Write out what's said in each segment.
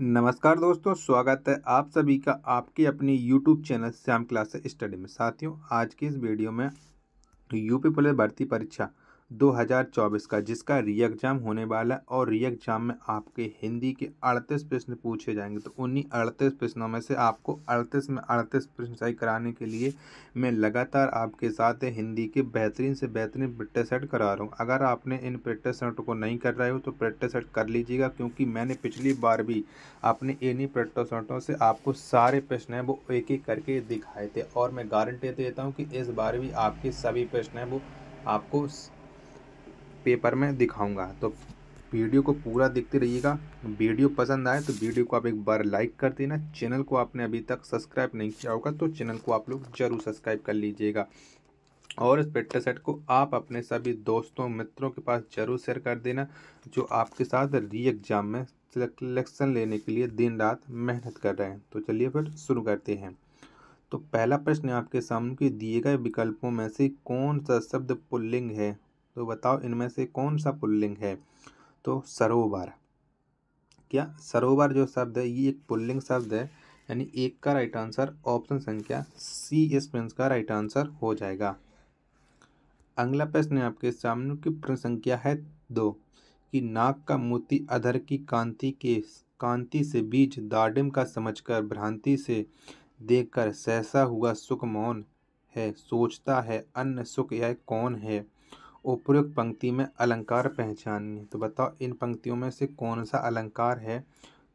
नमस्कार दोस्तों स्वागत है आप सभी का आपके अपने YouTube channel Shyam class study में साथियों आज की इस वीडियो में यूपी पुलिस भर्ती परीक्षा 2024 का जिसका री एग्ज़ाम होने वाला है और री एग्ज़ाम में आपके हिंदी के 38 प्रश्न पूछे जाएंगे तो उन्हीं 38 प्रश्नों में से आपको 38 में 38 प्रश्न सही कराने के लिए मैं लगातार आपके साथ हिंदी के बेहतरीन से बेहतरीन प्रैक्टिस सेट करा रहा हूँ अगर आपने इन प्रैक्टिस सेट को नहीं कर रहे हो तो प्रैक्टिस सेट कर लीजिएगा क्योंकि मैंने पिछली बार भी अपने इन्हीं प्रैक्टिस सेटों से आपको सारे प्रश्न हैं वो एक एक करके दिखाए थे और मैं गारंटी देता हूँ कि इस बार भी आपके सभी प्रश्न हैं वो आपको पेपर में दिखाऊंगा तो वीडियो को पूरा देखते रहिएगा वीडियो पसंद आए तो वीडियो को आप एक बार लाइक कर देना चैनल को आपने अभी तक सब्सक्राइब नहीं किया होगा तो चैनल को आप लोग जरूर सब्सक्राइब कर लीजिएगा और इस पेट्टा सेट को आप अपने सभी दोस्तों मित्रों के पास जरूर शेयर कर देना जो आपके साथ री एग्ज़ाम में सिलेक्शन लेने के लिए दिन रात मेहनत कर रहे हैं तो चलिए फिर शुरू करते हैं तो पहला प्रश्न आपके सामने कि दिए गए विकल्पों में से कौन सा शब्द पुल्लिंग है तो बताओ इनमें से कौन सा पुल्लिंग है तो सरोवर क्या सरोवर जो शब्द है ये एक पुल्लिंग शब्द है यानी एक का राइट आंसर ऑप्शन संख्या सी इस प्रिंस का राइट आंसर हो जाएगा अगला प्रश्न है आपके सामने की प्रश्न संख्या है दो कि नाक का मोती अधर की कांति के कांति से बीज दाडिम का समझकर भ्रांति से देखकर सहसा हुआ सुख मौन है सोचता है अन्य सुख यह कौन है उपरोक्त पंक्ति में अलंकार पहचानिए तो बताओ इन पंक्तियों में से कौन सा अलंकार है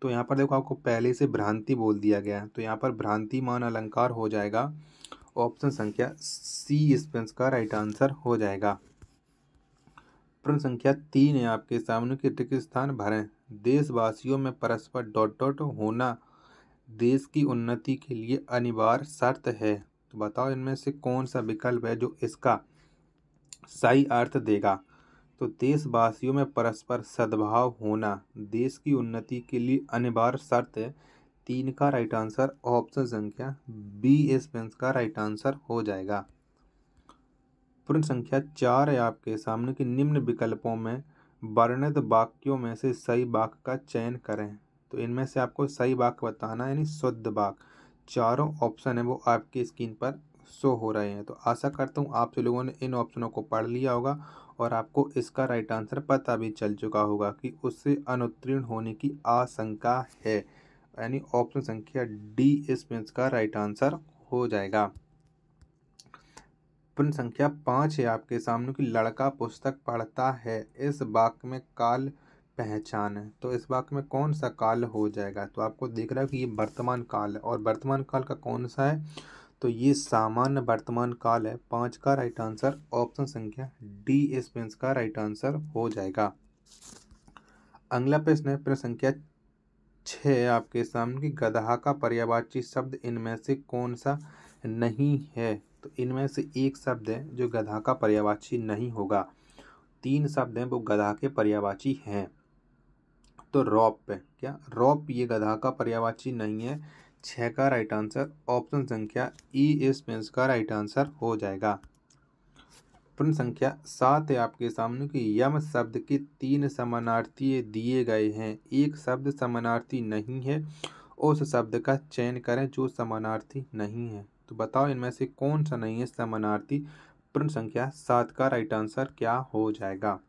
तो यहाँ पर देखो आपको पहले से भ्रांति बोल दिया गया है तो यहाँ पर भ्रांतिमान अलंकार हो जाएगा ऑप्शन संख्या सी इस प्रश्न का राइट आंसर हो जाएगा प्रश्न संख्या तीन है आपके सामने की रिक्त स्थान भरें देशवासियों में परस्पर डॉट डॉट होना देश की उन्नति के लिए अनिवार्य शर्त है तो बताओ इनमें से कौन सा विकल्प है जो इसका सही अर्थ देगा तो देशवासियों में परस्पर सद्भाव होना देश की उन्नति के लिए अनिवार्य शर्त है तीन का राइट आंसर ऑप्शन संख्या बी एस पेंस का राइट आंसर हो जाएगा प्रश्न संख्या चार है आपके सामने के निम्न विकल्पों में वर्णित वाक्यों में से सही वाक्य का चयन करें तो इनमें से आपको सही वाक्य बताना यानी शुद्ध वाक्य चारों ऑप्शन है वो आपके स्क्रीन पर शो हो रहे हैं तो आशा करता हूँ आप सभी लोगों ने इन ऑप्शनों को पढ़ लिया होगा और आपको इसका राइट आंसर पता भी चल चुका होगा कि उससे अनुत्तीर्ण होने की आशंका है यानी ऑप्शन संख्या डी इसमें का राइट आंसर हो जाएगा प्रिंस संख्या पाँच है आपके सामने कि लड़का पुस्तक पढ़ता है इस बाक में काल पहचान है तो इस बाक में कौन सा काल हो जाएगा तो आपको देख रहा है कि ये वर्तमान काल है और वर्तमान काल का कौन सा है तो ये सामान्य वर्तमान काल है पांच का राइट आंसर ऑप्शन संख्या डी एस का राइट आंसर हो जाएगा अगला प्रश्न है प्रश्न संख्या छ आपके सामने की गधा का पर्यावाची शब्द इनमें से कौन सा नहीं है तो इनमें से एक शब्द है जो गधा का पर्यावाची नहीं होगा तीन शब्द हैं वो गधा के पर्यावाची हैं तो रॉप क्या रॉप ये गधा का पर्यावाची नहीं है छः का राइट आंसर ऑप्शन संख्या ई एस पेंस का राइट आंसर हो जाएगा प्रश्न संख्या सात है आपके सामने कि यम शब्द के तीन समानार्थी दिए गए हैं एक शब्द समानार्थी नहीं है उस शब्द का चयन करें जो समानार्थी नहीं है तो बताओ इनमें से कौन सा नहीं है समानार्थी प्रश्न संख्या सात का राइट आंसर क्या हो जाएगा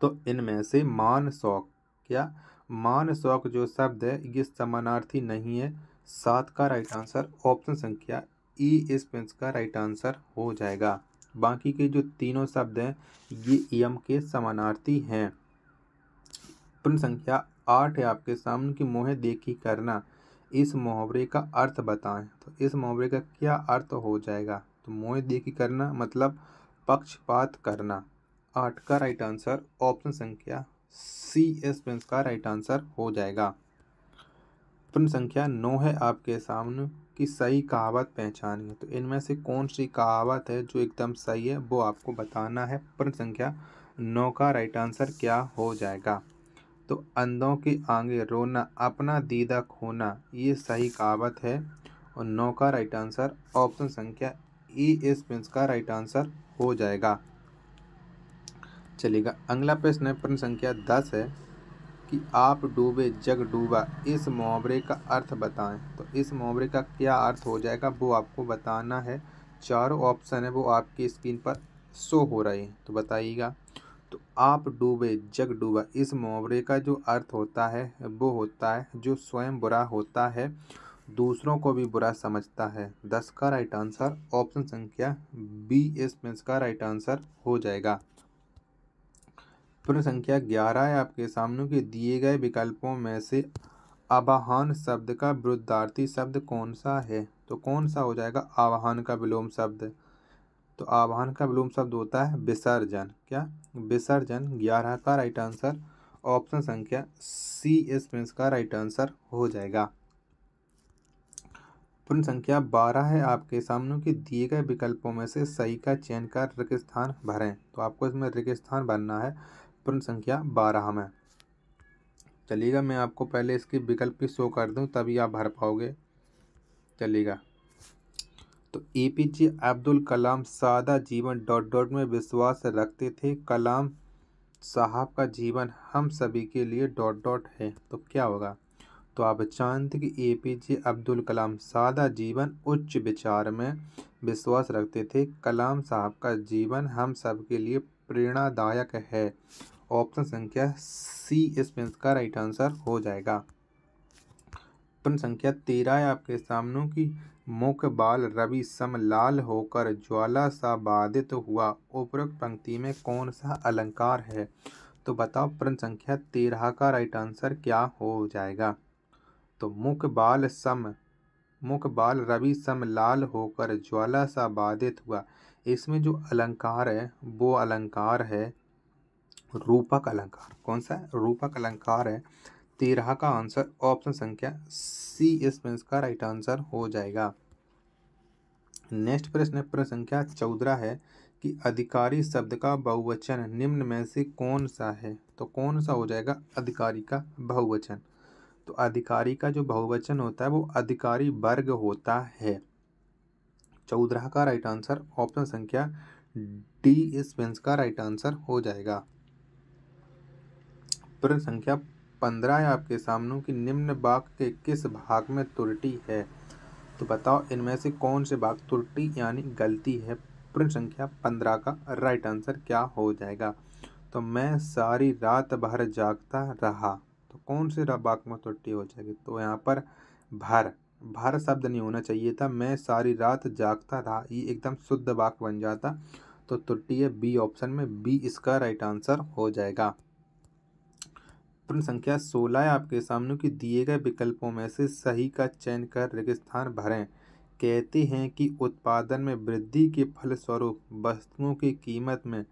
तो इनमें से मान शौक क्या मान शौक जो शब्द है ये समानार्थी नहीं है सात का राइट आंसर ऑप्शन संख्या ई e इस पेंस का राइट आंसर हो जाएगा बाकी के जो तीनों शब्द हैं ये यम के समानार्थी हैं प्रश्न संख्या आठ है आपके सामने की मोह देखी करना इस मुहावरे का अर्थ बताएं तो इस मुहावरे का क्या अर्थ हो जाएगा तो मोह देखी करना मतलब पक्षपात करना आठ का राइट आंसर ऑप्शन संख्या सी एस प्रिंस का राइट आंसर हो जाएगा प्रश्न संख्या नौ है आपके सामने कि सही कहावत पहचानी है तो इनमें से कौन सी कहावत है जो एकदम सही है वो आपको बताना है प्रश्न संख्या नौ का राइट आंसर क्या हो जाएगा तो अंधों के आगे रोना अपना दीदा खोना ये सही कहावत है और नौ का राइट आंसर ऑप्शन संख्या ई एस प्रिंस का राइट आंसर हो जाएगा चलेगा अगला प्रश्न है प्रश्न संख्या दस है कि आप डूबे जग डूबा इस मुहावरे का अर्थ बताएं तो इस मुहावरे का क्या अर्थ हो जाएगा वो आपको बताना है चारों ऑप्शन है वो आपकी स्क्रीन पर शो हो रही है तो बताइएगा तो आप डूबे जग डूबा इस मुहावरे का जो अर्थ होता है वो होता है जो स्वयं बुरा होता है दूसरों को भी बुरा समझता है दस का राइट आंसर ऑप्शन संख्या बी इसमें इसका राइट आंसर हो जाएगा प्रश्न संख्या ग्यारह है आपके सामने के दिए गए विकल्पों में से आवाहन शब्द का विरुद्धार्थी शब्द कौन सा है तो कौन सा हो जाएगा आवाहन का विलोम शब्द तो आवाहन का विलोम शब्द होता है विसर्जन क्या विसर्जन ग्यारह का राइट आंसर ऑप्शन संख्या सी एस प्रिंस इसका राइट आंसर हो जाएगा प्रश्न संख्या बारह है आपके सामने के दिए गए विकल्पों में से सही का चयन कर रिक्त स्थान भरें तो आपको इसमें रिक्त स्थान भरना है पूर्ण संख्या बारह में चलिएगा मैं आपको पहले इसकी विकल्प भी शो कर दूँ तभी आप भर पाओगे चलिएगा तो ए पी जे अब्दुल कलाम सादा जीवन डॉट डॉट में विश्वास रखते थे कलाम साहब का जीवन हम सभी के लिए डॉट डॉट है तो क्या होगा तो आप जानते कि ए पी जे अब्दुल कलाम सादा जीवन उच्च विचार में विश्वास रखते थे कलाम साहब का जीवन हम सब के लिए प्रेरणादायक है ऑप्शन संख्या सी इसमें इसका राइट आंसर हो जाएगा प्रश्न संख्या तेरह है आपके सामने की मुख बाल रवि सम लाल होकर ज्वाला सा बाधित तो हुआ उपरोक्त पंक्ति में कौन सा अलंकार है तो बताओ प्रश्न संख्या तेरह का राइट आंसर क्या हो जाएगा तो मुख बाल सम मुख बाल रवि सम लाल होकर ज्वाला सा बाधित हुआ इसमें जो अलंकार है वो अलंकार है रूपक अलंकार कौन सा है रूपक अलंकार है तेरह का आंसर ऑप्शन संख्या सी इसमें इसका राइट आंसर हो जाएगा नेक्स्ट प्रश्न प्रश्न संख्या चौदह है कि अधिकारी शब्द का बहुवचन निम्न में से कौन सा है तो कौन सा हो जाएगा अधिकारी का बहुवचन तो अधिकारी का जो बहुवचन होता है वो अधिकारी वर्ग होता है चौदह का राइट आंसर ऑप्शन संख्या डी स्पेंस का राइट आंसर हो जाएगा प्रश्न संख्या पंद्रह है आपके सामने कि निम्न बाग के किस भाग में त्रुटि है तो बताओ इनमें से कौन से भाग त्रुटि यानी गलती है प्रश्न संख्या पंद्रह का राइट आंसर क्या हो जाएगा तो मैं सारी रात भर जागता रहा तो कौन से वाक में त्रुटि हो जाएगी तो यहाँ पर भर भारत शब्द नहीं होना चाहिए था मैं सारी रात जागता रहा ये एकदम शुद्ध वाक्य बन जाता तो त्रुटि है बी ऑप्शन में बी इसका राइट आंसर हो जाएगा प्रश्न संख्या सोलह है आपके सामने कि दिए गए विकल्पों में से सही का चयन कर रेगिस्तान भरें कहते हैं कि उत्पादन में वृद्धि के फलस्वरूप वस्तुओं की कीमत में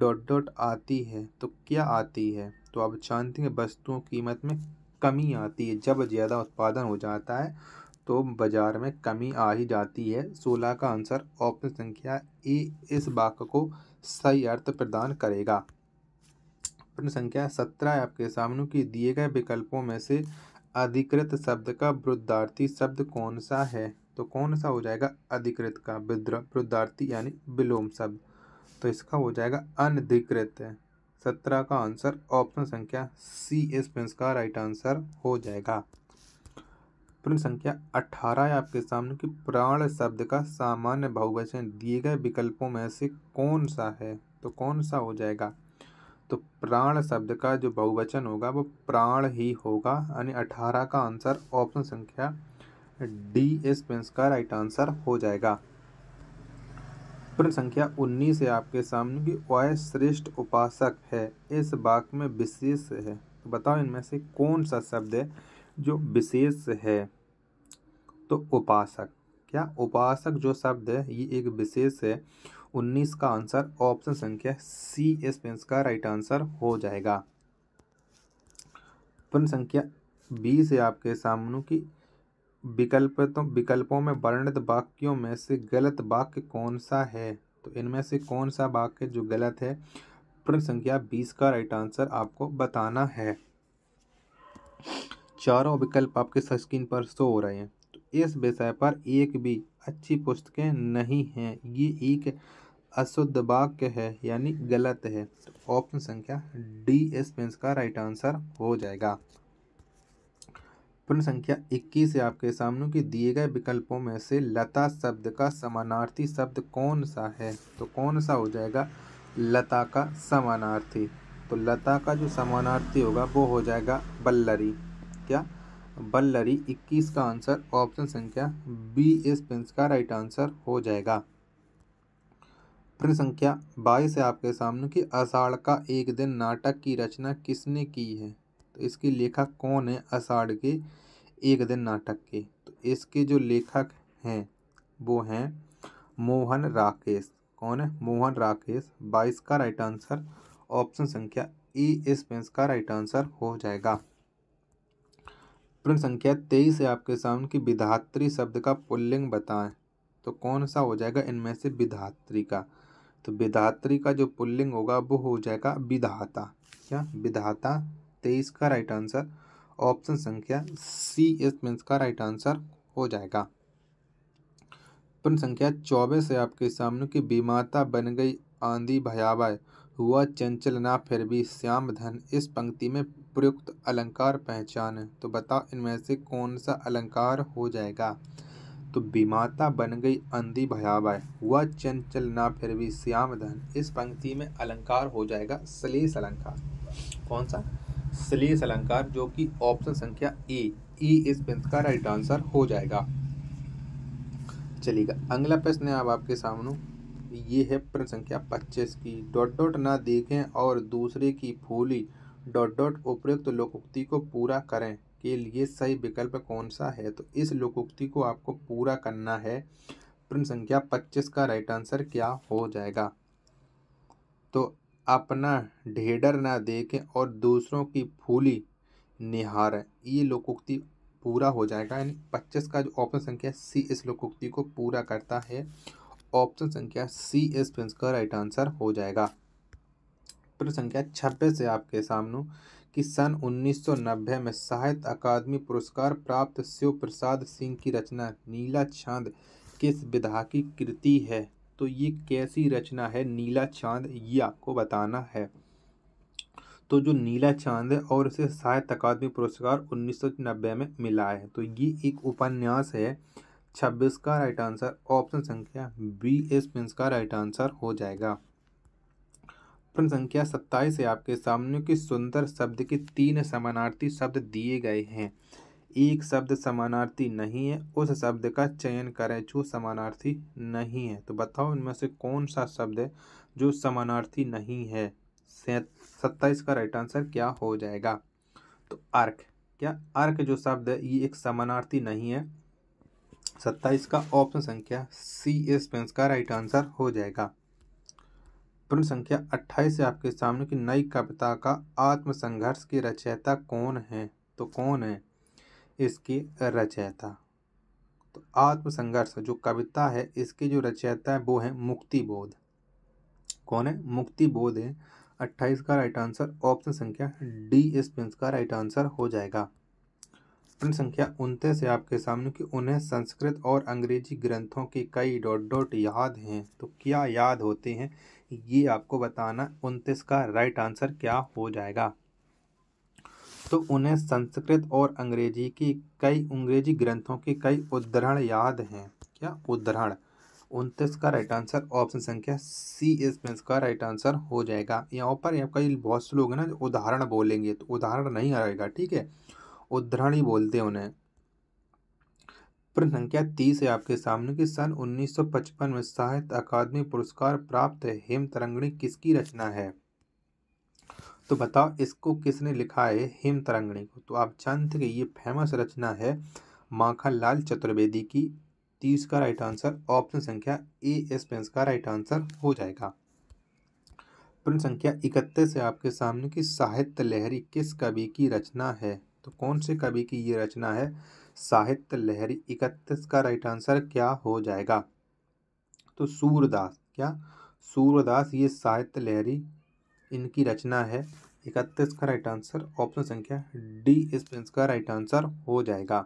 डॉट डॉट आती है तो क्या आती है तो आप जानते हैं वस्तुओं कीमत में कमी आती है जब ज़्यादा उत्पादन हो जाता है तो बाजार में कमी आ ही जाती है सोलह का आंसर ऑप्शन संख्या ए इस वाक्य को सही अर्थ प्रदान करेगा प्रश्न संख्या सत्रह आपके सामने की दिए गए विकल्पों में से अधिकृत शब्द का वृद्धार्थी शब्द कौन सा है तो कौन सा हो जाएगा अधिकृत का विद्रोह यानी विलोम शब्द तो इसका हो जाएगा अनधिकृत सत्रह का आंसर ऑप्शन संख्या सी इस का राइट आंसर हो जाएगा प्रश्न संख्या अठारह है आपके सामने कि प्राण शब्द का सामान्य बहुवचन दिए गए विकल्पों में से कौन सा है तो कौन सा हो जाएगा तो प्राण शब्द का जो बहुवचन होगा वो प्राण ही होगा यानी अठारह का आंसर ऑप्शन संख्या डी एस पेंस का राइट आंसर हो जाएगा प्रश्न संख्या उन्नीस है आपके सामने कि वह श्रेष्ठ उपासक है इस वाक्य में विशेष है तो बताओ इनमें से कौन सा शब्द है जो विशेष है तो उपासक क्या उपासक जो शब्द है ये एक विशेष है उन्नीस का आंसर ऑप्शन संख्या सी एस पेंस का राइट आंसर हो जाएगा प्रश्न संख्या बीस है आपके सामने की विकल्प तो विकल्पों में वर्णित वाक्यों में से गलत वाक्य कौन सा है तो इनमें से कौन सा वाक्य जो गलत है प्रश्न संख्या बीस का राइट आंसर आपको बताना है चारों विकल्प आपके स्क्रीन पर शो हो रहे हैं तो इस विषय पर एक भी अच्छी पुस्तकें नहीं हैं ये एक अशुद्ध वाक्य है यानी गलत है तो ऑप्शन संख्या डी एस पेंस का राइट आंसर हो जाएगा प्रश्न संख्या 21 है आपके सामने के दिए गए विकल्पों में से लता शब्द का समानार्थी शब्द कौन सा है तो कौन सा हो जाएगा लता का समानार्थी तो लता का जो समानार्थी होगा वो हो जाएगा बल्लरी संख्या बल्लरी इक्कीस का आंसर ऑप्शन संख्या बी एस पेंस का राइट आंसर हो जाएगा प्रश्न संख्या बाईस है आपके सामने कि अषाढ़ का एक दिन नाटक की रचना किसने की है तो इसके लेखक कौन है अषाढ़ के एक दिन नाटक के तो इसके जो लेखक हैं वो हैं मोहन राकेश कौन है मोहन राकेश बाईस का राइट आंसर ऑप्शन संख्या ए एस पेंस का राइट आंसर हो जाएगा प्रश्न संख्या तेईस है आपके सामने की विधात्री शब्द का पुल्लिंग बताएं तो कौन सा हो जाएगा इनमें से विधात्री का तो विधात्री का जो पुल्लिंग होगा वो हो जाएगा विधाता क्या विधाता तेईस का राइट आंसर ऑप्शन संख्या सी एस मीन का राइट आंसर हो जाएगा प्रश्न संख्या चौबीस है आपके सामने की बीमाता बन गई आंधी भयावह हुआ चंचल ना फिर भी श्याम धन इस पंक्ति में प्रयुक्त अलंकार पहचान तो बताओ इनमें से कौन सा अलंकार हो जाएगा तो बीमाता बन गई अंधी भयावह वह चंचल ना फिर भी श्याम धन इस पंक्ति में अलंकार हो जाएगा सलेस अलंकार कौन सा सलेस अलंकार जो कि ऑप्शन संख्या ए ई इस पंथ का राइट आंसर हो जाएगा चलिएगा अगला प्रश्न है अब आपके सामने ये है प्रश्न संख्या पच्चीस की डॉट डॉट ना देखें और दूसरे की फूली डॉट डॉट उपरोक्त लोकोक्ति को पूरा करें के लिए सही विकल्प कौन सा है तो इस लोकोक्ति को आपको पूरा करना है प्रश्न संख्या पच्चीस का राइट आंसर क्या हो जाएगा तो अपना ढेडर ना देखें और दूसरों की फूली निहार ये लोकोक्ति पूरा हो जाएगा यानी पच्चीस का जो ऑप्शन संख्या सी इस लोकोक्ति को पूरा करता है ऑप्शन संख्या सी इस प्रिंस का राइट आंसर हो जाएगा प्रश्न संख्या छब्बीस है आपके सामने कि सन 1990 में साहित्य अकादमी पुरस्कार प्राप्त शिव प्रसाद सिंह की रचना नीला चांद किस विधा की कृति है तो ये कैसी रचना है नीला चांद ये आपको बताना है तो जो नीला चांद है और इसे साहित्य अकादमी पुरस्कार 1990 में मिला है तो ये एक उपन्यास है छब्बीस का राइट आंसर ऑप्शन संख्या बी एस मीन्स का राइट आंसर हो जाएगा प्रश्न संख्या सत्ताईस है आपके सामने कि सुंदर शब्द के तीन समानार्थी शब्द दिए गए हैं एक शब्द समानार्थी नहीं है उस शब्द का चयन करें जो समानार्थी नहीं है तो बताओ इनमें से कौन सा शब्द है जो समानार्थी नहीं है सत्ताईस का राइट आंसर क्या हो जाएगा तो अर्क क्या अर्क जो शब्द है ये एक समानार्थी नहीं है सत्ताईस का ऑप्शन संख्या सी एस पेंस का राइट आंसर हो जाएगा प्रश्न संख्या 28 है आपके सामने की नई कविता का आत्मसंघर्ष की रचयिता कौन है तो कौन है इसकी रचयिता तो आत्मसंघर्ष जो कविता है इसकी जो रचयिता है वो है मुक्ति बोध कौन है मुक्ति बोध है 28 का राइट आंसर ऑप्शन संख्या डी इस का राइट आंसर हो जाएगा प्रश्न संख्या उनतीस है आपके सामने कि उन्हें संस्कृत और अंग्रेजी ग्रंथों के कई डॉट डॉट याद हैं तो क्या याद होते हैं ये आपको बताना उनतीस का राइट आंसर क्या हो जाएगा तो उन्हें संस्कृत और अंग्रेजी की कई अंग्रेजी ग्रंथों के कई उदाहरण याद हैं क्या उदाहरण उनतीस का राइट आंसर ऑप्शन संख्या सी इसमें का राइट आंसर हो जाएगा यहाँ पर यहाँ कई बहुत से लोग हैं ना उदाहरण बोलेंगे तो उदाहरण नहीं आएगा ठीक है उद्धरणी बोलते हैं उन्हें प्रश्न संख्या तीस है आपके सामने कि सन 1955 में साहित्य अकादमी पुरस्कार प्राप्त हेम तरंगणी किसकी रचना है तो बताओ इसको किसने लिखा है हेम तरंगणी को तो आप जानते कि ये फेमस रचना है माखन लाल चतुर्वेदी की तीस का राइट आंसर ऑप्शन संख्या ए एस पेंस का राइट आंसर हो जाएगा प्रश्न संख्या इकतीस है आपके सामने कि साहित्य लहरी किस कवि की रचना है तो कौन से कवि की ये रचना है साहित्य लहरी इकतीस का राइट आंसर क्या हो जाएगा तो सूरदास क्या सूरदास ये साहित्य लहरी इनकी रचना है इकतीस का राइट आंसर ऑप्शन संख्या डी इस प्रिंस का राइट आंसर हो जाएगा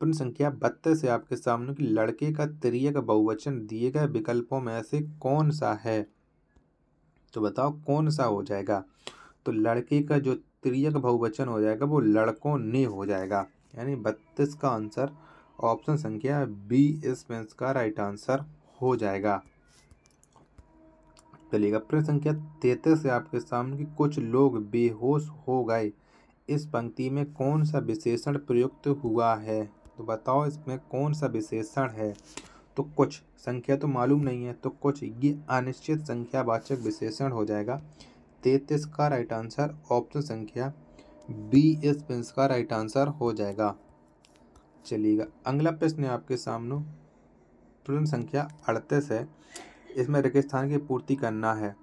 प्रश्न संख्या बत्तीस है आपके सामने कि लड़के का त्रिय का बहुवचन दिए गए विकल्पों में से कौन सा है तो बताओ कौन सा हो जाएगा तो लड़के का जो त्रिया बहुवचन हो जाएगा वो लड़कों ने हो जाएगा यानी बत्तीस का आंसर ऑप्शन संख्या बी इस बेंच का राइट आंसर हो जाएगा चलिएगा प्रश्न संख्या तैतीस है आपके सामने कि कुछ लोग बेहोश हो गए इस पंक्ति में कौन सा विशेषण प्रयुक्त हुआ है तो बताओ इसमें कौन सा विशेषण है तो कुछ संख्या तो मालूम नहीं है तो कुछ ये अनिश्चित संख्यावाचक विशेषण हो जाएगा तैतीस का राइट आंसर ऑप्शन संख्या बी एस पेंस का राइट आंसर हो जाएगा चलिएगा अगला प्रश्न है आपके सामने प्रश्न संख्या अड़तीस है इसमें रेगिस्थान की पूर्ति करना है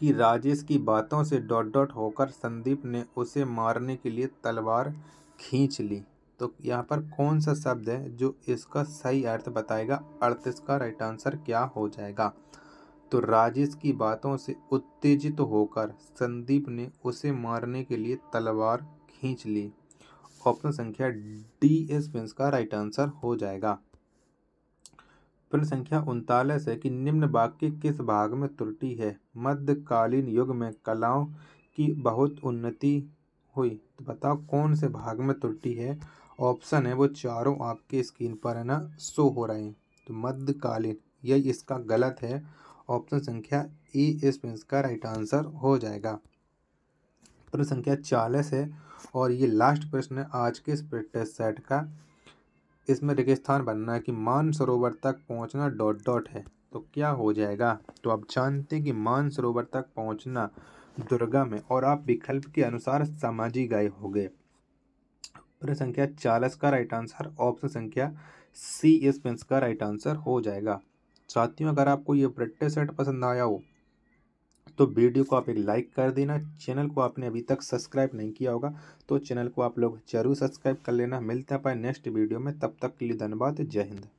कि राजेश की बातों से डॉट डॉट होकर संदीप ने उसे मारने के लिए तलवार खींच ली तो यहाँ पर कौन सा शब्द है जो इसका सही अर्थ बताएगा अड़तीस का राइट आंसर क्या हो जाएगा तो राजेश की बातों से उत्तेजित होकर संदीप ने उसे मारने के लिए तलवार खींच ली ऑप्शन संख्या डी एस प्रिंस का राइट आंसर हो जाएगा प्रश्न संख्या उनतालीस है कि निम्न वाक्य किस भाग में त्रुटि है मध्यकालीन युग में कलाओं की बहुत उन्नति हुई तो बताओ कौन से भाग में त्रुटि है ऑप्शन है वो चारों आपके स्क्रीन पर है ना शो हो रहे हैं तो मध्यकालीन यही इसका गलत है ऑप्शन संख्या ई e इस प्रश्न का राइट आंसर हो जाएगा प्रश्न संख्या चालीस है और ये लास्ट प्रश्न है आज के इस टेस्ट सेट का इसमें रेगिस्थान बनना है कि मान सरोवर तक पहुंचना डॉट डॉट है तो क्या हो जाएगा तो आप जानते हैं कि मान सरोवर तक पहुंचना दुर्गा में और आप विकल्प के अनुसार सामाजिक गाय हो गए प्रश्न संख्या चालीस का राइट आंसर ऑप्शन संख्या सी इस प्रश्न का राइट आंसर हो जाएगा साथियों अगर आपको ये प्रैक्टिस सेट पसंद आया हो तो वीडियो को आप एक लाइक कर देना चैनल को आपने अभी तक सब्सक्राइब नहीं किया होगा तो चैनल को आप लोग जरूर सब्सक्राइब कर लेना मिलते हैं पाए नेक्स्ट वीडियो में तब तक के लिए धन्यवाद जय हिंद